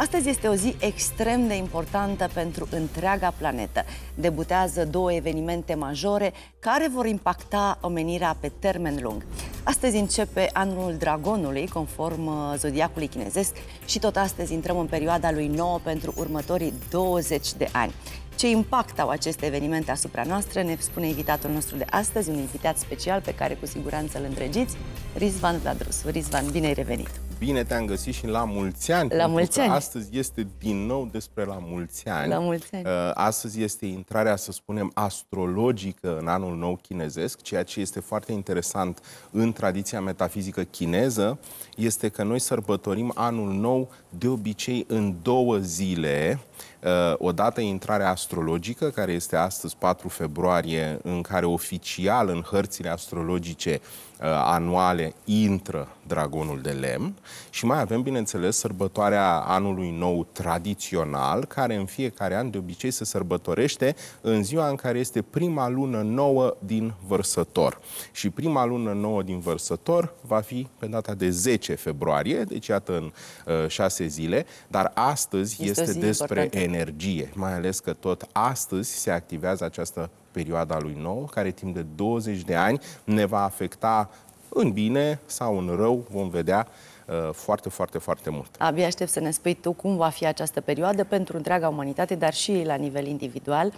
Astăzi este o zi extrem de importantă pentru întreaga planetă. Debutează două evenimente majore care vor impacta omenirea pe termen lung. Astăzi începe anul dragonului, conform uh, zodiacului chinezesc, și tot astăzi intrăm în perioada lui 9 pentru următorii 20 de ani. Ce impact au aceste evenimente asupra noastră ne spune invitatul nostru de astăzi, un invitat special pe care cu siguranță îl îndrăgiți, Rizvan Vladrus. Rizvan, bine ai revenit! Bine te-am găsit și la mulți ani. La mulți ani. Astăzi este din nou despre la mulți ani. La mulți ani. Uh, astăzi este intrarea, să spunem, astrologică în anul nou chinezesc. Ceea ce este foarte interesant în tradiția metafizică chineză este că noi sărbătorim anul nou de obicei în două zile. Uh, odată intrarea astrologică, care este astăzi 4 februarie, în care oficial în hărțile astrologice Uh, anuale intră dragonul de lemn și mai avem, bineînțeles, sărbătoarea anului nou tradițional, care în fiecare an de obicei se sărbătorește în ziua în care este prima lună nouă din vărsător. Și prima lună nouă din vărsător va fi pe data de 10 februarie, deci iată în uh, șase zile, dar astăzi este, este despre importantă. energie, mai ales că tot astăzi se activează această perioada lui nou, care timp de 20 de ani ne va afecta în bine sau în rău, vom vedea uh, foarte, foarte, foarte mult. Abia aștept să ne spui tu cum va fi această perioadă pentru întreaga umanitate, dar și la nivel individual.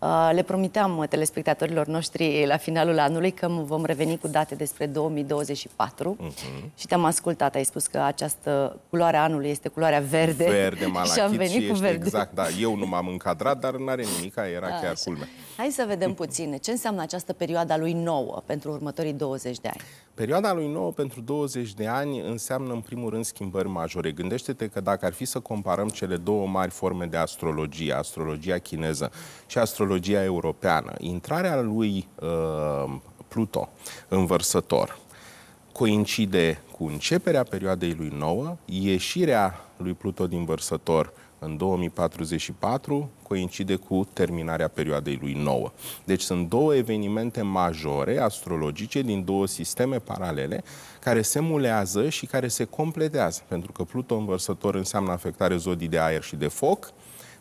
Uh, le promiteam uh, telespectatorilor noștri la finalul anului că vom reveni cu date despre 2024 uh-huh. Mhm. și te-am ascultat, ai spus că această culoare anului este culoarea verde. Verde, și am venit și cu verde. Exact, da, eu nu m-am încadrat, dar nu are nimic, era chiar așa. Hai să vedem puțin ce înseamnă această perioadă a lui nouă pentru următorii 20 de ani. Perioada lui nou pentru 20 de ani înseamnă în primul rând schimbări majore. Gândește-te că dacă ar fi să comparăm cele două mari forme de astrologie, astrologia chineză și astrologia europeană, intrarea lui uh, Pluto în vărsător coincide cu începerea perioadei lui nouă, ieșirea lui Pluto din vărsător în 2044 coincide cu terminarea perioadei lui nouă. Deci sunt două evenimente majore astrologice din două sisteme paralele care se mulează și care se completează, pentru că Pluto învărsător înseamnă afectare zodii de aer și de foc.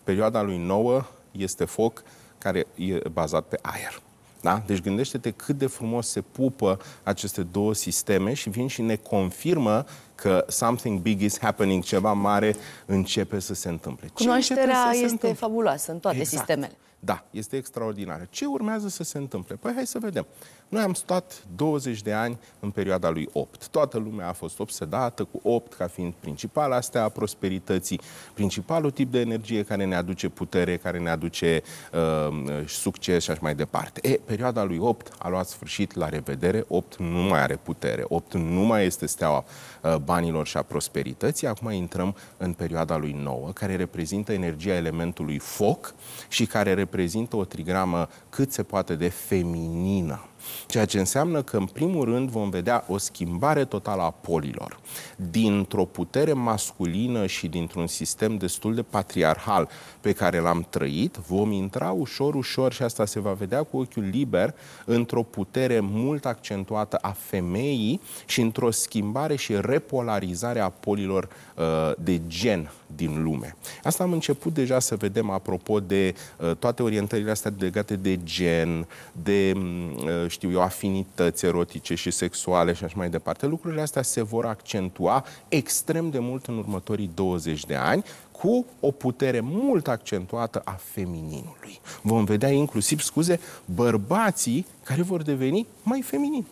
Perioada lui nouă este foc care e bazat pe aer. Da? Deci gândește-te cât de frumos se pupă aceste două sisteme și vin și ne confirmă că something big is happening, ceva mare începe să se întâmple. Cunoașterea să se este întâmple? fabuloasă în toate exact. sistemele. Da, este extraordinară. Ce urmează să se întâmple? Păi hai să vedem. Noi am stat 20 de ani în perioada lui 8. Toată lumea a fost obsedată cu 8 ca fiind principal astea a prosperității, principalul tip de energie care ne aduce putere, care ne aduce uh, succes și așa mai departe. E, perioada lui 8 a luat sfârșit, la revedere, 8 nu mai are putere, 8 nu mai este steaua uh, banilor și a prosperității. Acum intrăm în perioada lui 9, care reprezintă energia elementului foc și care reprezintă reprezintă o trigramă cât se poate de feminină. Ceea ce înseamnă că, în primul rând, vom vedea o schimbare totală a polilor. Dintr-o putere masculină și dintr-un sistem destul de patriarhal pe care l-am trăit, vom intra ușor, ușor, și asta se va vedea cu ochiul liber, într-o putere mult accentuată a femeii și într-o schimbare și repolarizare a polilor uh, de gen din lume. Asta am început deja să vedem apropo de uh, toate orientările astea legate de gen, de, mm, uh, știu eu, afinități erotice și sexuale și așa mai departe. Lucrurile astea se vor accentua extrem de mult în următorii 20 de ani cu o putere mult accentuată a femininului. Vom vedea inclusiv, scuze, bărbații care vor deveni mai feminini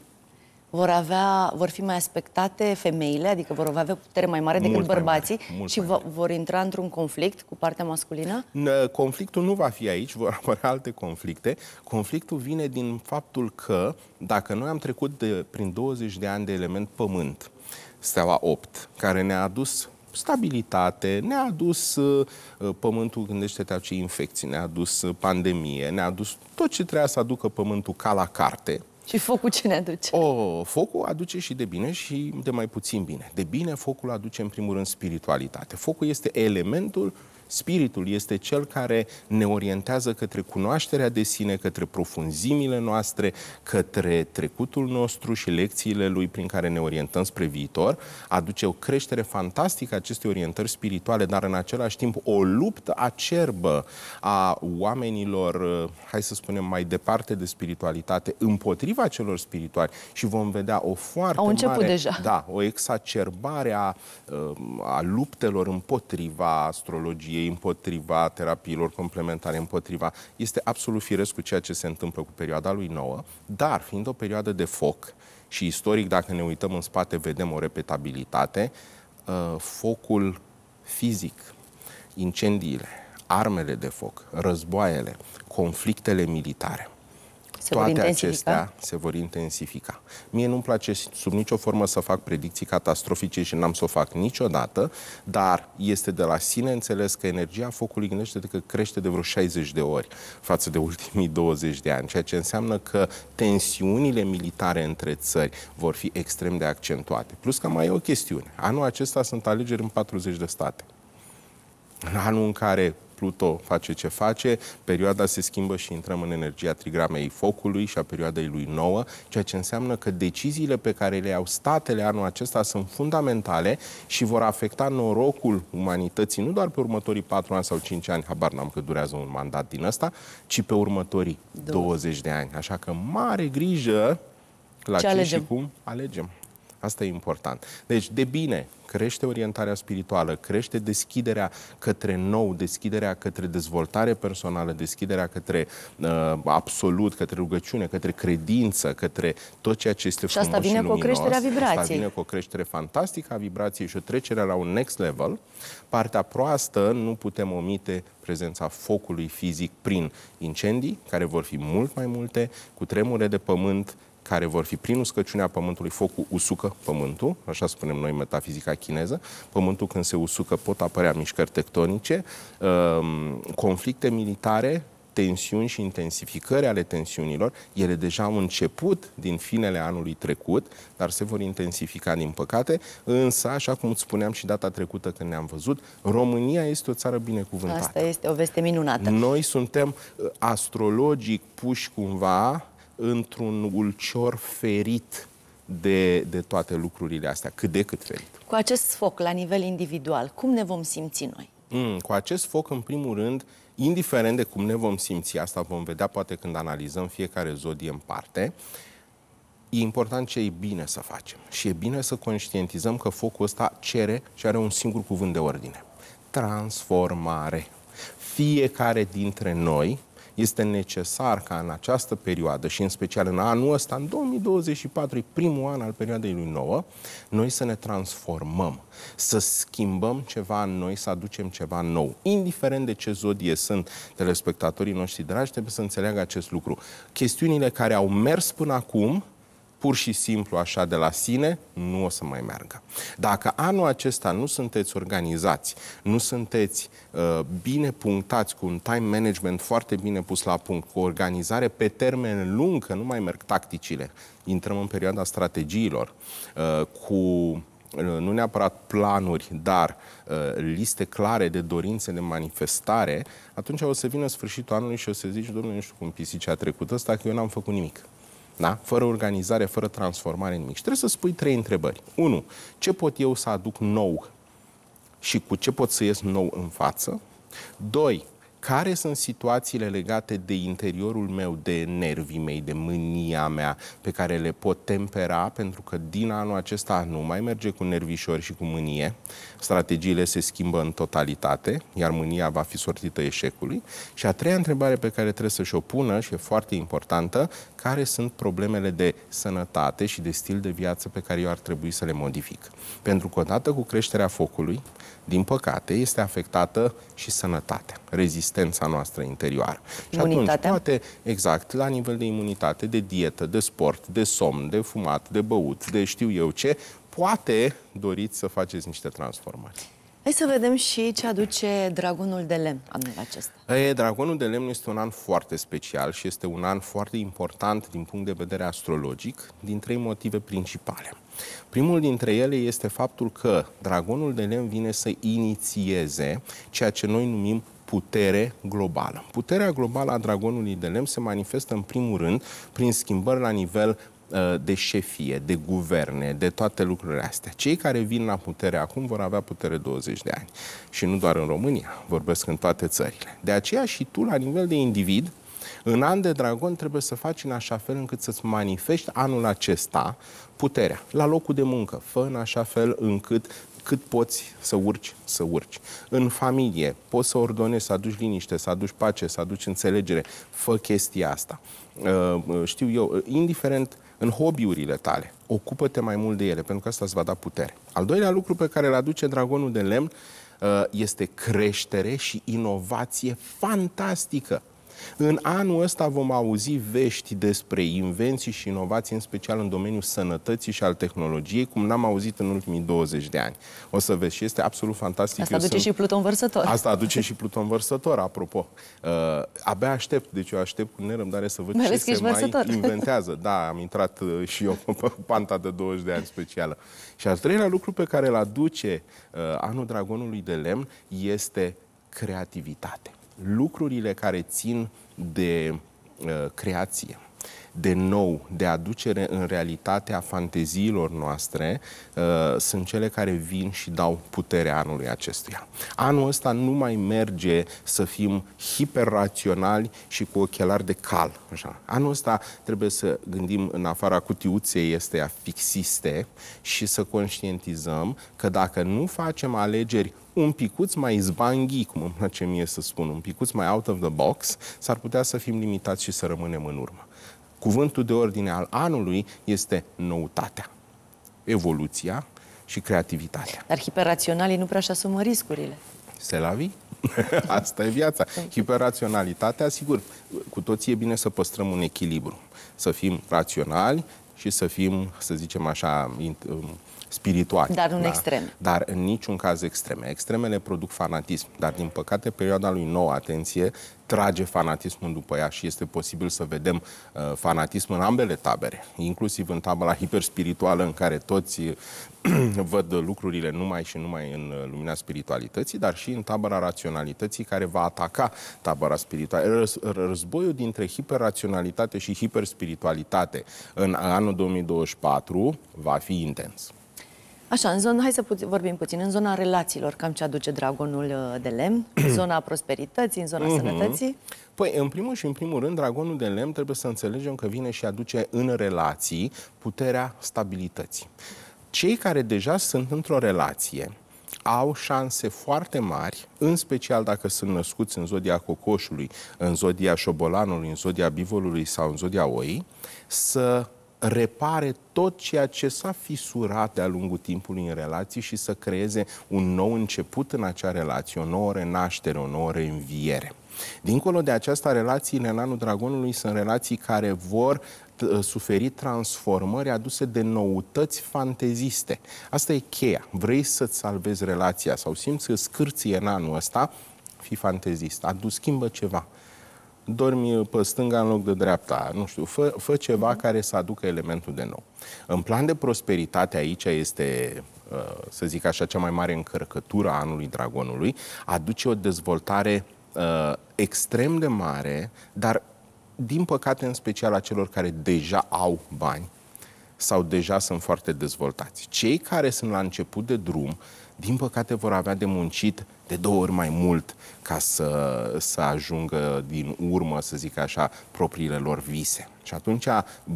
vor, avea, vor fi mai aspectate femeile, adică vor avea putere mai mare decât mult bărbații mare, mult și va, vor intra într-un conflict cu partea masculină? Conflictul nu va fi aici, vor apărea alte conflicte. Conflictul vine din faptul că dacă noi am trecut de, prin 20 de ani de element pământ, steaua 8, care ne-a adus stabilitate, ne-a adus uh, pământul, gândește-te la ce infecții, ne-a adus uh, pandemie, ne-a adus tot ce trebuia să aducă pământul ca la carte, și focul ce ne aduce? O, focul aduce și de bine și de mai puțin bine. De bine focul aduce în primul rând spiritualitate. Focul este elementul Spiritul este cel care ne orientează către cunoașterea de sine, către profunzimile noastre, către trecutul nostru și lecțiile lui prin care ne orientăm spre viitor. Aduce o creștere fantastică acestei orientări spirituale, dar în același timp o luptă acerbă a oamenilor, eh, hai să spunem, mai departe de spiritualitate, împotriva celor spirituali și vom vedea o foarte Au început mare, deja. Da, o exacerbare a, eh, a luptelor împotriva astrologiei mediei, împotriva terapiilor complementare, împotriva... Este absolut firesc cu ceea ce se întâmplă cu perioada lui nouă, dar fiind o perioadă de foc și istoric, dacă ne uităm în spate, vedem o repetabilitate, uh, focul fizic, incendiile, armele de foc, războaiele, conflictele militare se Toate vor intensifica? acestea se vor intensifica. Mie nu-mi place sub nicio formă să fac predicții catastrofice și n-am să o fac niciodată, dar este de la sine înțeles că energia focului gândește că crește de vreo 60 de ori față de ultimii 20 de ani, ceea ce înseamnă că tensiunile militare între țări vor fi extrem de accentuate. Plus că mai e o chestiune. Anul acesta sunt alegeri în 40 de state. În anul în care Pluto face ce face, perioada se schimbă și intrăm în energia trigramei focului și a perioadei lui nouă, ceea ce înseamnă că deciziile pe care le au statele anul acesta sunt fundamentale și vor afecta norocul umanității nu doar pe următorii 4 ani sau 5 ani, habar n-am că durează un mandat din ăsta, ci pe următorii 20 de ani. Așa că mare grijă la ce, ce și cum alegem. Asta e important. Deci, de bine, crește orientarea spirituală, crește deschiderea către nou, deschiderea către dezvoltare personală, deschiderea către uh, absolut, către rugăciune, către credință, către tot ceea ce este și frumos și asta vine și cu o creștere a vibrației. Asta vine cu o creștere fantastică a vibrației și o trecere la un next level. Partea proastă nu putem omite prezența focului fizic prin incendii, care vor fi mult mai multe, cu tremure de pământ, care vor fi prin uscăciunea pământului, focul usucă pământul, așa spunem noi metafizica chineză, pământul când se usucă pot apărea mișcări tectonice, um, conflicte militare, tensiuni și intensificări ale tensiunilor, ele deja au început din finele anului trecut, dar se vor intensifica din păcate, însă, așa cum îți spuneam și data trecută când ne-am văzut, România este o țară binecuvântată. Asta este o veste minunată. Noi suntem uh, astrologic puși cumva într-un ulcior ferit de, de toate lucrurile astea, cât de cât ferit. Cu acest foc la nivel individual, cum ne vom simți noi? Mm, cu acest foc, în primul rând, indiferent de cum ne vom simți, asta vom vedea poate când analizăm fiecare zodie în parte, e important ce e bine să facem. Și e bine să conștientizăm că focul ăsta cere și are un singur cuvânt de ordine. Transformare. Fiecare dintre noi este necesar ca în această perioadă și în special în anul ăsta, în 2024, primul an al perioadei lui nouă, noi să ne transformăm, să schimbăm ceva în noi, să aducem ceva nou. Indiferent de ce zodie sunt telespectatorii noștri dragi, trebuie să înțeleagă acest lucru. Chestiunile care au mers până acum, pur și simplu așa de la sine, nu o să mai meargă. Dacă anul acesta nu sunteți organizați, nu sunteți uh, bine punctați cu un time management foarte bine pus la punct, cu organizare pe termen lung, că nu mai merg tacticile, intrăm în perioada strategiilor, uh, cu uh, nu neapărat planuri, dar uh, liste clare de dorințe de manifestare, atunci o să vină sfârșitul anului și o să zici, domnule, nu știu cum pisici a trecut ăsta, că eu n-am făcut nimic. Da? Fără organizare, fără transformare, nimic. Și trebuie să spui trei întrebări. Unu, Ce pot eu să aduc nou și cu ce pot să ies nou în față? Doi, Care sunt situațiile legate de interiorul meu, de nervii mei, de mânia mea, pe care le pot tempera, pentru că din anul acesta nu mai merge cu nervișori și cu mânie. Strategiile se schimbă în totalitate, iar mânia va fi sortită eșecului. Și a treia întrebare pe care trebuie să-și o pună și e foarte importantă, care sunt problemele de sănătate și de stil de viață pe care eu ar trebui să le modific. Pentru că odată cu creșterea focului, din păcate, este afectată și sănătatea, rezistența noastră interioară. Imunitatea? Și atunci, poate, exact, la nivel de imunitate, de dietă, de sport, de somn, de fumat, de băut, de știu eu ce, poate doriți să faceți niște transformări. Hai să vedem și ce aduce Dragonul de Lemn anul acesta. E, Dragonul de Lemn este un an foarte special și este un an foarte important din punct de vedere astrologic, din trei motive principale. Primul dintre ele este faptul că Dragonul de Lemn vine să inițieze ceea ce noi numim putere globală. Puterea globală a dragonului de lemn se manifestă în primul rând prin schimbări la nivel Uh, de șefie, de guverne, de toate lucrurile astea. Cei care vin la putere acum vor avea putere 20 de ani. Și nu doar în România, vorbesc în toate țările. De aceea și tu, la nivel de individ, în an de dragon trebuie să faci în așa fel încât să-ți manifesti anul acesta puterea. La locul de muncă, fă în așa fel încât cât poți să urci, să urci. În familie, poți să ordonezi, să aduci liniște, să aduci pace, să aduci înțelegere. Fă chestia asta. Uh, știu eu, indiferent în hobby-urile tale. Ocupă-te mai mult de ele, pentru că asta îți va da putere. Al doilea lucru pe care îl aduce dragonul de lemn uh, este creștere și inovație fantastică. În anul ăsta vom auzi vești despre invenții și inovații, în special în domeniul sănătății și al tehnologiei, cum n-am auzit în ultimii 20 de ani. O să vezi și este absolut fantastic. Asta eu aduce sunt... și Pluton Vărsător. Asta aduce și Pluton Vărsător, apropo. Uh, abia aștept, deci eu aștept cu nerăbdare să văd ce se mai inventează. Da, am intrat uh, și eu pe panta de 20 de ani specială. Și al treilea lucru pe care îl aduce uh, anul Dragonului de Lemn este creativitate lucrurile care țin de uh, creație de nou, de aducere în realitate a fanteziilor noastre, uh, sunt cele care vin și dau puterea anului acestuia. Anul ăsta nu mai merge să fim hiperraționali și cu ochelari de cal. Așa. Anul ăsta trebuie să gândim în afara cutiuței este afixiste și să conștientizăm că dacă nu facem alegeri un picuț mai zbanghi, cum îmi place mie să spun, un picuț mai out of the box, s-ar putea să fim limitați și să rămânem în urmă. Cuvântul de ordine al anului este noutatea, evoluția și creativitatea. Dar hiperraționalii nu prea și asumă riscurile. Se lavi? Asta e viața. Hiperraționalitatea, sigur, cu toții e bine să păstrăm un echilibru. Să fim raționali și să fim, să zicem așa, spirituale. Dar în da? extreme. Dar în niciun caz extreme. Extremele produc fanatism, dar din păcate perioada lui nouă, atenție, trage fanatismul după ea și este posibil să vedem uh, fanatism în ambele tabere, inclusiv în tabăra hiperspirituală în care toți uh, văd lucrurile numai și numai în uh, lumina spiritualității, dar și în tabăra raționalității care va ataca tabăra spirituală. Războiul dintre hiperraționalitate și hiperspiritualitate în anul 2024 va fi intens. Așa, în zona, hai să puț vorbim puțin, în zona relațiilor, cam ce aduce dragonul uh, de lemn, în zona prosperității, în zona uh mhm. -huh. sănătății? Păi, în primul și în primul rând, dragonul de lemn trebuie să înțelegem că vine și aduce în relații puterea stabilității. Cei care deja sunt într-o relație, au șanse foarte mari, în special dacă sunt născuți în zodia cocoșului, în zodia șobolanului, în zodia bivolului sau în zodia oii, să repare tot ceea ce s-a fisurat de-a lungul timpului în relații și să creeze un nou început în acea relație, o nouă renaștere, o nouă reînviere. Dincolo de aceasta, relațiile în anul dragonului sunt relații care vor uh, suferi transformări aduse de noutăți fanteziste. Asta e cheia. Vrei să-ți salvezi relația sau simți că scârție în anul ăsta, fi fantezist. Adu, schimbă ceva dormi pe stânga în loc de dreapta, nu știu, fă, fă ceva care să aducă elementul de nou. În plan de prosperitate aici este, uh, să zic așa, cea mai mare încărcătură a anului dragonului, aduce o dezvoltare uh, extrem de mare, dar din păcate în special a celor care deja au bani sau deja sunt foarte dezvoltați. Cei care sunt la început de drum, uh, din păcate vor avea de muncit de două ori mai mult ca să, să ajungă din urmă, să zic așa, propriile lor vise. Și atunci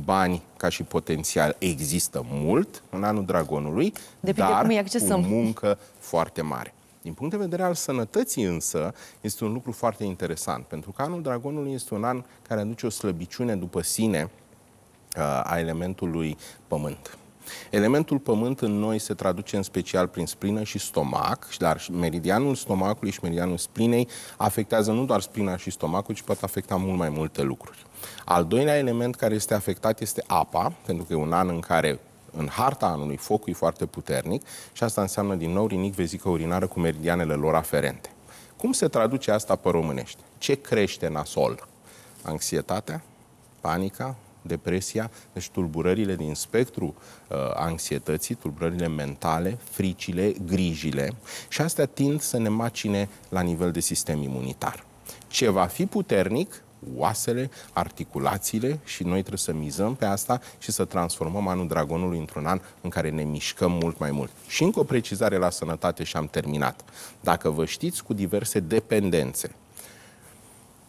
bani ca și potențial există mult în anul dragonului, Depinde dar cum accesăm. cu muncă foarte mare. Din punct de vedere al sănătății însă, este un lucru foarte interesant, pentru că anul dragonului este un an care aduce o slăbiciune după sine uh, a elementului pământ. Elementul pământ în noi se traduce în special prin splină și stomac, dar meridianul stomacului și meridianul splinei afectează nu doar splina și stomacul, ci poate afecta mult mai multe lucruri. Al doilea element care este afectat este apa, pentru că e un an în care în harta anului focul e foarte puternic și asta înseamnă din nou rinic vezică urinară cu meridianele lor aferente. Cum se traduce asta pe românești? Ce crește nasol? Anxietatea? Panica? depresia, deci tulburările din spectru uh, anxietății, tulburările mentale, fricile, grijile și astea tind să ne macine la nivel de sistem imunitar. Ce va fi puternic, oasele, articulațiile și noi trebuie să mizăm pe asta și să transformăm anul dragonului într-un an în care ne mișcăm mult mai mult. Și încă o precizare la sănătate și am terminat. Dacă vă știți cu diverse dependențe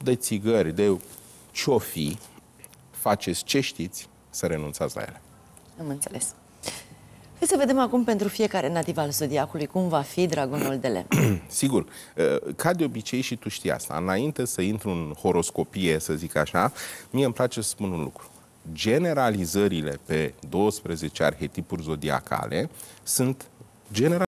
de țigări, de ciofii, faceți ce știți să renunțați la ele. Am înțeles. Hai să vedem acum pentru fiecare nativ al zodiacului cum va fi dragonul de lemn. Sigur, uh, ca de obicei și tu știi asta, înainte să intru în horoscopie, să zic așa, mie îmi place să spun un lucru. Generalizările pe 12 arhetipuri zodiacale sunt general